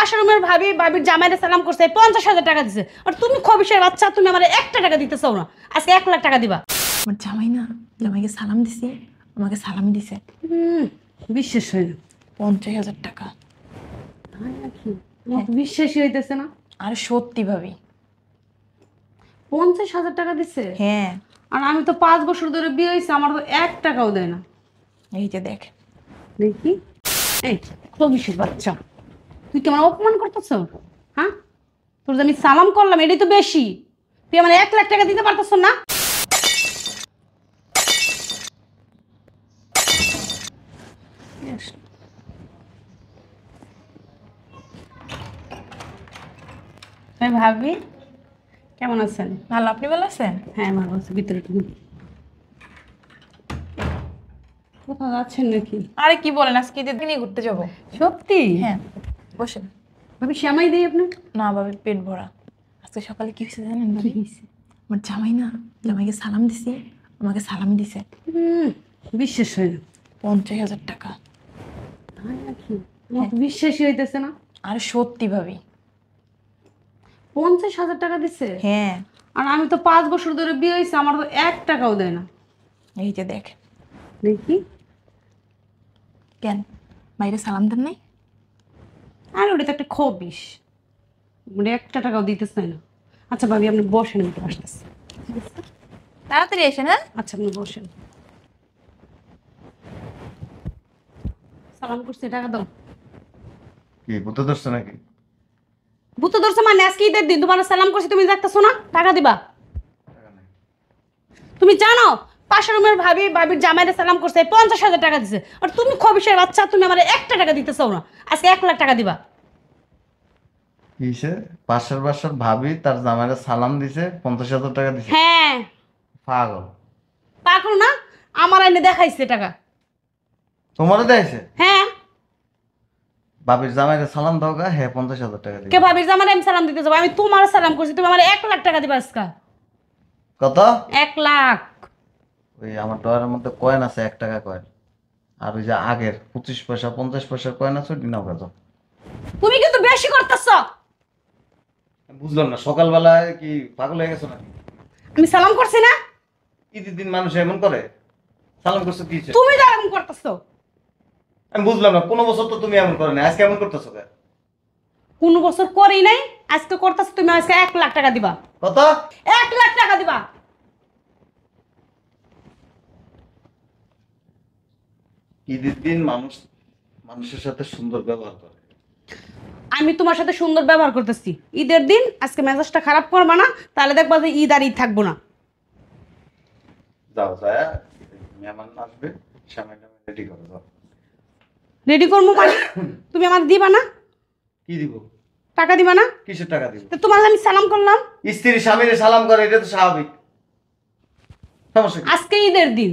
পাশের রুমের ভাবি ভাবির জামাইরে সালাম করছে পঞ্চাশ হাজার টাকা দিছে আর তুমি খবিসের বাচ্চা তুমি আমার একটা টাকা দিতে চাও না আজকে এক লাখ টাকা দিবা আমার জামাই না জামাইকে সালাম দিছি আমাকে সালাম দিছে বিশ্বাস হয় না পঞ্চাশ হাজার টাকা বিশ্বাসই হইতেছে না আর সত্যি ভাবি পঞ্চাশ হাজার টাকা দিছে হ্যাঁ আর আমি তো পাঁচ বছর ধরে বিয়ে হয়েছি আমার তো এক টাকাও দেয় না এই যে দেখ দেখি এই খবিসের বাচ্চা তুই কি আমার অপমান করতেছ হ্যাঁ তোর আমি সালাম করলাম এটাই তো বেশি তুই আমার এক লাখ টাকা দিতে পারতেছ না হ্যাঁ, ভাবি কেমন আছেন ভালো আপনি ভালো আছেন হ্যাঁ ভালো আছি ভিতরে কোথাও যাচ্ছেন নাকি আরে কি বলেন আজকে ঘুরতে যাবো সত্যি হ্যাঁ বসেন ভাবি শ্যামাই আপনার না ভাবি পেট ভরা আজকে সকালে কি হয়েছে জানেন ভাবি আমার জামাই না জামাইকে সালাম দিছি আমাকে সালাম দিছে বিশ্বাস হয় না পঞ্চাশ হাজার টাকা হ্যাঁ। বিশ্বাসই হইতেছে না আর সত্যি ভাবি পঞ্চাশ হাজার টাকা দিছে হ্যাঁ আর আমি তো পাঁচ বছর ধরে বিয়ে হয়েছে আমার তো এক টাকাও দেয় না এই যে দেখ দেখি কেন বাইরে সালাম দেন নাই আর ওটা তো একটা বিষ মানে একটা টাকাও দিতেছে না আচ্ছা ভাবি আপনি বসেন তো আসতেছি তাড়াতাড়ি এসে হ্যাঁ আচ্ছা আপনি বসেন সালাম করছি টাকা দাও কি বুঝতে ধরছে নাকি মানে আজকে ঈদের দিন তোমার সালাম করছি তুমি একটা না টাকা দিবা তুমি জানো পাশের রুমের ভাবি ভাবির জামাইদের সালাম করছে পঞ্চাশ হাজার টাকা দিছে আর তুমি খবিসের বাচ্চা তুমি আমার একটা টাকা দিতে চাও না আজকে এক লাখ টাকা দিবা কিসে পাশের বাসার ভাবি তার জামাইরে সালাম দিছে পঞ্চাশ হাজার টাকা দিছে হ্যাঁ পাগল পাগল না আমার আইনে দেখাইছে টাকা তোমারও দেখাইছে হ্যাঁ ভাবির জামাইরে সালাম দাও গা হ্যাঁ পঞ্চাশ হাজার টাকা দিবে কে ভাবির জামাইরে আমি সালাম দিতে যাবো আমি তোমার সালাম করছি তুমি আমার এক লাখ টাকা দিবা আজকে কত এক লাখ ওই আমার ডয়ারের মধ্যে কয়েন আছে এক টাকা কয়েন আর ওই যে আগের পঁচিশ পয়সা পঞ্চাশ পয়সা কয়েন আছে ওটি নাও কাজ তুমি কিন্তু বেশি করতেছ বুঝলাম না সকালবেলা কি পাগল হয়ে গেছো নাকি আমি সালাম করছি না ঈদের দিন মানুষ এমন করে সালাম করছো কি তুমি তো এমন করতেছো আমি বুঝলাম না কোনো বছর তো তুমি এমন করো না আজকে এমন করতেছো কেন কোন বছর করেই নাই আজকে করতেছো তুমি আজকে এক লাখ টাকা দিবা কত এক লাখ টাকা দিবা ঈদের দিন মানুষ মানুষের সাথে সুন্দর ব্যবহার করে আমি তোমার সাথে সুন্দর ব্যবহার করতেছি ঈদের দিন আজকে মেজাজটা খারাপ করবা না তাহলে দেখবা যে ঈদ আর ঈদ থাকবো না যাও যায় মেহমান আসবে সামনে রেডি করে দাও রেডি করবো মানে তুমি আমার দিবা না কি দিব টাকা দিবা না কিসের টাকা দিব তো তোমার আমি সালাম করলাম স্ত্রী স্বামীরে সালাম করে এটা তো স্বাভাবিক সমস্যা আজকে ঈদের দিন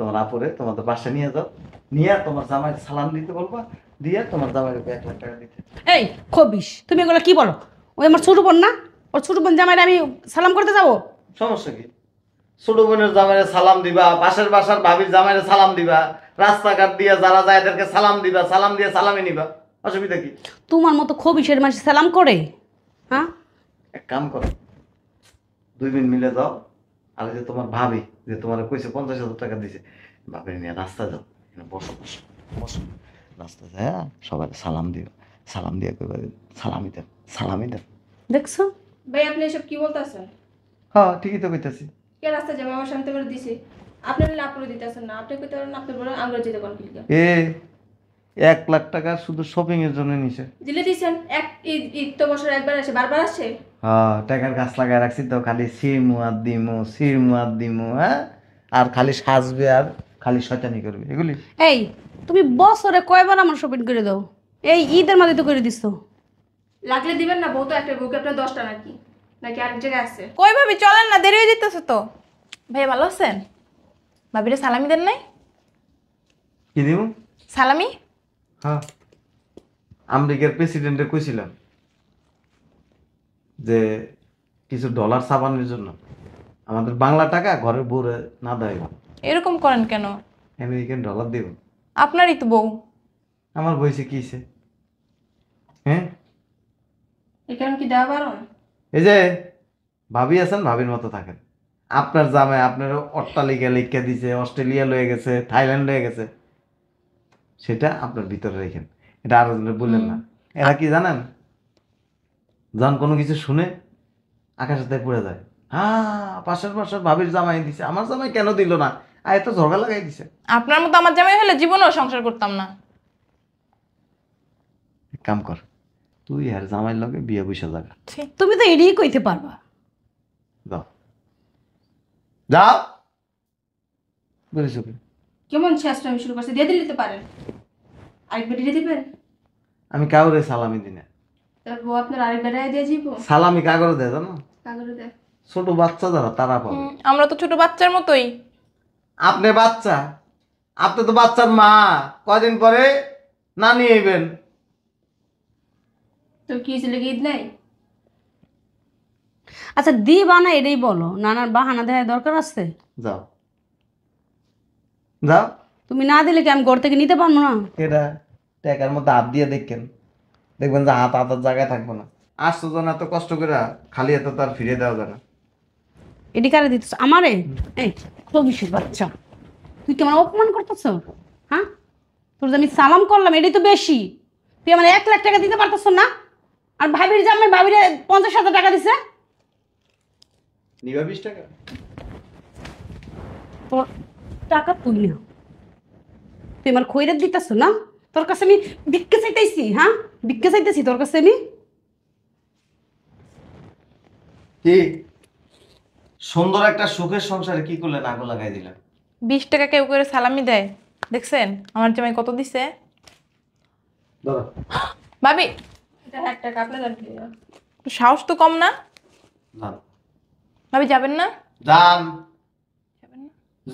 তোমার আপরে তোমাদের বাসা নিয়ে যাও নিয়ে তোমার জামাই সালাম দিতে বলবা দিয়ে তোমার জামাই এক লাখ টাকা দিতে এই খবিস তুমি এগুলো কি বলো ওই আমার ছোট বোন না ওর ছোট বোন জামাইরা আমি সালাম করতে যাবো সমস্যা কি ছোট বোনের জামাইরে সালাম দিবা পাশের বাসার ভাবির জামাইরে সালাম দিবা রাস্তাঘাট দিয়ে যারা যায় তাদেরকে সালাম দিবা সালাম দিয়ে সালামে নিবা অসুবিধা কি তোমার মতো খবিসের মানুষ সালাম করে হ্যাঁ এক কাম করো দুই দিন মিলে যাও আরে যে তোমার ভাবি যে তোমার কইছে পঞ্চাশ হাজার টাকা দিছে ভাবি নিয়ে রাস্তা যাও বসো বসো বসো রাস্তা যায় হ্যাঁ, সবাই সালাম দিও সালাম দিয়ে কইবা সালামি দেন সালাম দেন দেখছো ভাই আপনি এসব কি বলতেছেন হ্যাঁ ঠিকই তো কইতাছি কে রাস্তা যাবে আমার শান্তি করে দিছে আপনি বলে আপনি দিতেছেন না আপনি কইতে পারেন আপনি বলে আমরা যেতে কোন কিলকা এ এক লাখ টাকা শুধু শপিং এর জন্য নিছে দিলে দিছেন এক ঈদ তো বছর একবার আসে বারবার আসে টাকার গাছ লাগায় রাখছি তো খালি সিরমু আর দিমু সিরমু আর দিমু হ্যাঁ আর খালি সাজবে আর খালি সচানি করবে এগুলি এই তুমি বছরে কয়বার আমার শপিং করে দাও এই ঈদের মাঝে তো করে দিছো লাগলে দিবেন না বউ তো একটা বউকে আপনার দশটা নাকি নাকি আরেক জায়গায় আছে কই ভাবি চলেন না দেরি হয়ে যেতেছে তো ভাই ভালো আছেন ভাবিরে সালামি দেন নাই কি দিব সালামি হ্যাঁ আমেরিকার প্রেসিডেন্টের কইছিলাম যে কিছু ডলার সাবানের জন্য আমাদের বাংলা টাকা ঘরের বউরে না দেয় এরকম করেন কেন আমেরিকান ডলার দেব আপনারই তো বউ আমার বইছে কিসে হ্যাঁ এখানে কি দেওয়া বারণ এই যে ভাবি আছেন ভাবির মতো থাকেন আপনার জামে আপনার অট্টালিকা লিখা দিছে অস্ট্রেলিয়া লয়ে গেছে থাইল্যান্ড লয়ে গেছে সেটা আপনার ভিতরে রেখেন এটা আরো বললেন না এরা কি জানেন যান কোনো কিছু শুনে আকাশের তাই পড়ে যায় হ্যাঁ পাশের পাশের ভাবির জামাই দিছে আমার জামাই কেন দিল না আর এত ঝগড়া লাগাই দিছে আপনার মতো আমার জামাই হলে জীবনেও সংসার করতাম না কাম কর তুই আর জামাই লগে বিয়ে বসে যাবে তুমি তো এড়িয়ে কইতে পারবা যাও যাও বলিস ওকে কেমন আসলে আমি শুরু করছি দিয়ে দিতে পারেন আরেকবার দিয়ে দিতে পারেন আমি কাউরে সালামি দিনে সালামি কাগরে দেয় জানো ছোট বাচ্চা যারা তারা পাবে আমরা তো ছোট বাচ্চার মতোই আপনি বাচ্চা আপনি তো বাচ্চার মা কদিন পরে নানি কি আচ্ছা দি বানা এটাই বলো নানার বাহানা দেওয়ার দরকার আছে যাও যাও তুমি না দিলে কি আমি ঘর থেকে নিতে পারবো না এটা টেকার মতো আপ দিয়ে দেখেন দেখবেন যে হাত হাতার জায়গায় থাকবো না আসতো জন এত কষ্ট করে খালি এত তার ফিরে দেওয়া যায় না এটি কারে দিতেছ আমারে এই বাচ্চা তুই কেমন আমার অপমান করতেছ হ্যাঁ তোর যে আমি সালাম করলাম এটাই তো বেশি তুই আমার এক লাখ টাকা দিতে পারতেছ না আর ভাবির জামাই ভাবির পঞ্চাশ হাজার টাকা দিছে নিবা বিশ টাকা তোর টাকা তুই নিও তুই আমার খৈরের দিতেছ না তোর কাছে আমি বিক্রে চাইতেছি হ্যাঁ বিক্রে চাইতেছি তোর কাছে আমি কি সুন্দর একটা সুখের সংসারে কি করলে নাগো লাগাই দিলাম বিশ টাকা কেউ করে সালামি দেয় দেখছেন আমার জামাই কত দিছে ভাবি সাহস তো কম না ভাবি যাবেন না যান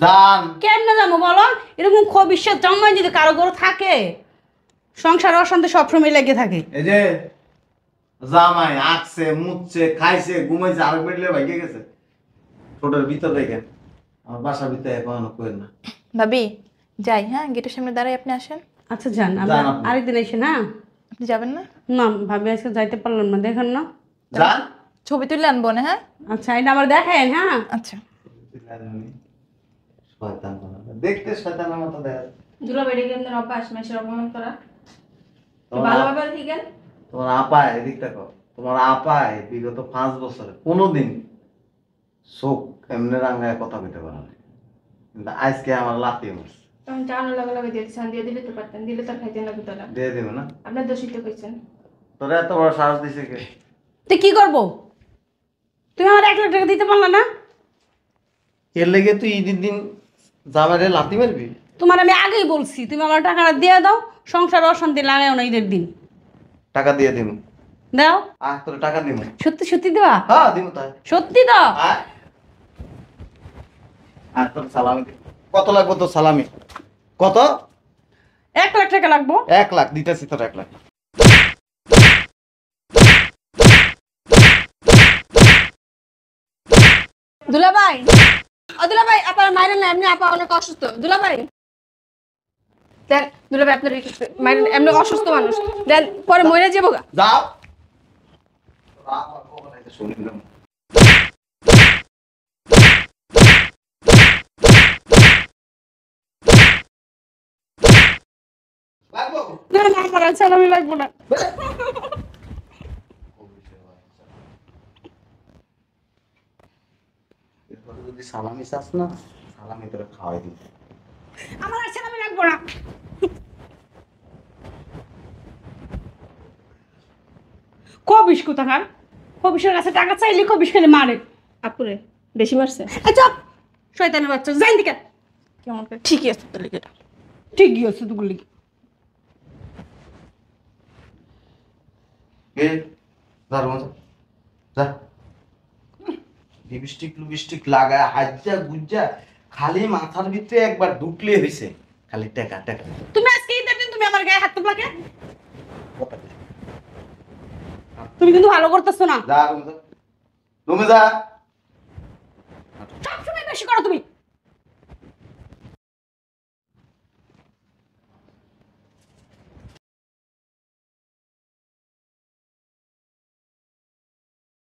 যান কেমনে যাবো বলো এরকম খুব বিশ্বাস জন্মায় যদি কারো ঘরে থাকে সংসার অশান্তি সবসময় লেগে থাকে এই যে জামাই আকছে মুচ্ছে খাইছে ঘুমাইছে আর বেডলে ভাইকে গেছে ছোটের ভিতর দেখেন আমার বাসা ভিতর এখন কই না ভাবি যাই হ্যাঁ গেটের সামনে দাঁড়াই আপনি আসেন আচ্ছা যান আমরা আরেকদিন এসে না আপনি যাবেন না না ভাবি আজকে যাইতে পারলাম না দেখেন না যান ছবি তুলে আনবো না হ্যাঁ আচ্ছা এটা আমার দেখেন হ্যাঁ আচ্ছা শয়তান বানাবে। দেখতে শয়তানের মতো দেখা দুলা বেড়ে গিয়ে আপনার অভ্যাস অপমান করা তোমার আপায় এদিকটা কর তোমার আপায় বিগত পাঁচ বছরে কোনোদিন চোখ এমনি রাঙ্গায় কথা কইতে পারে কিন্তু আজকে আমার লাফিয়ে মারছে দিলে তো দিলে তো না দিয়ে না কইছেন তোরা দিছে তুই কি করবো তুমি আমার এক লাখ টাকা দিতে না এর লেগে তুই দিন লাতি তোমার আমি আগেই বলছি তুমি আমার টাকাটা দিয়ে দাও সংসার অশান্তি লাগাও না ঈদের দিন টাকা দিয়ে দিমু দাও আহ তোর টাকা দিমু সত্যি সত্যি দেওয়া হ্যাঁ দিমু তাই সত্যি দাও আর তোর সালামি কত লাগবে তোর সালামি কত এক লাখ টাকা লাগবো এক লাখ দিতেছি তোর এক লাখ দুলাভাই দুলাভাই আপনার মায়ের না এমনি আপা অনেক অসুস্থ দুলাভাই দেন দুলাভাই আপনার মানে এমনি অসুস্থ মানুষ দেন পরে মরে যাবো গা যাও লাগবো না যদি সালামি চাস না সালামি তোরা খাওয়াই দিতে আমার আর সালামি লাগবো না খবিস কাছে টাকা চাইলে খেলে মারে আপুরে বেশি মারছে চপ শয়তানের বাচ্চা যাই দিকে ঠিকই আছে ঠিকই আছে যা খালি মাথার ভিতরে একবার ঢুকলে হইছে খালি টাকা তুমি আজকে তুমি আমার গায়ে হাত তো তুমি কিন্তু ভালো করতেছো না যা তুমি যা সবসময় বেশি করো তুমি